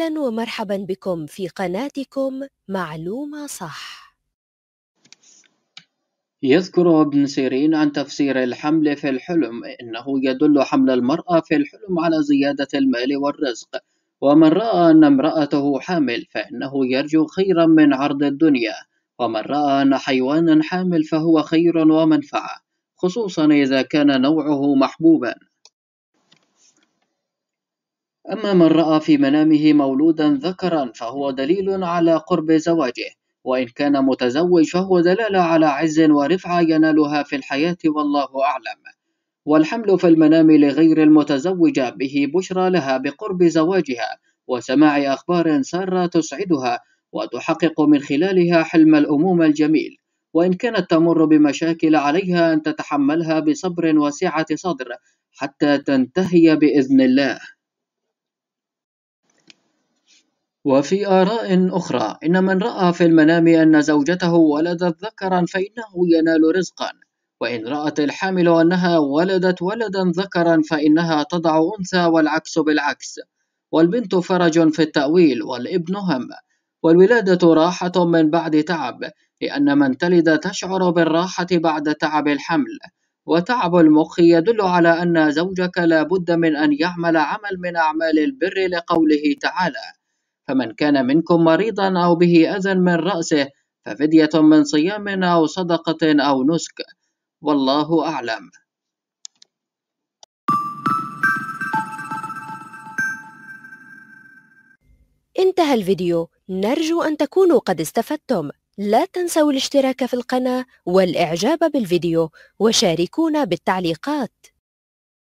اهلا ومرحبا بكم في قناتكم معلومه صح يذكر ابن سيرين عن تفسير الحمل في الحلم انه يدل حمل المراه في الحلم على زياده المال والرزق ومن راى ان امراته حامل فانه يرجو خيرا من عرض الدنيا ومن راى ان حيوانا حامل فهو خير ومنفعه خصوصا اذا كان نوعه محبوبا أما من رأى في منامه مولودا ذكرا فهو دليل على قرب زواجه وإن كان متزوج فهو دلالة على عز ورفعة ينالها في الحياة والله أعلم والحمل في المنام لغير المتزوجة به بشرى لها بقرب زواجها وسماع أخبار سارة تسعدها وتحقق من خلالها حلم الأمومة الجميل وإن كانت تمر بمشاكل عليها أن تتحملها بصبر وسعة صدر حتى تنتهي بإذن الله وفي آراء أخرى إن من رأى في المنام أن زوجته ولدت ذكرا فإنه ينال رزقا وإن رأت الحامل أنها ولدت ولدا ذكرا فإنها تضع أنثى والعكس بالعكس والبنت فرج في التأويل والابن هم والولادة راحة من بعد تعب لأن من تلد تشعر بالراحة بعد تعب الحمل وتعب المخ يدل على أن زوجك لا بد من أن يعمل عمل من أعمال البر لقوله تعالى فمن كان منكم مريضا أو به أذى من رأسه ففدية من صيام أو صدقة أو نسك والله أعلم انتهى الفيديو نرجو أن تكونوا قد استفدتم لا تنسوا الاشتراك في القناة والإعجاب بالفيديو وشاركونا بالتعليقات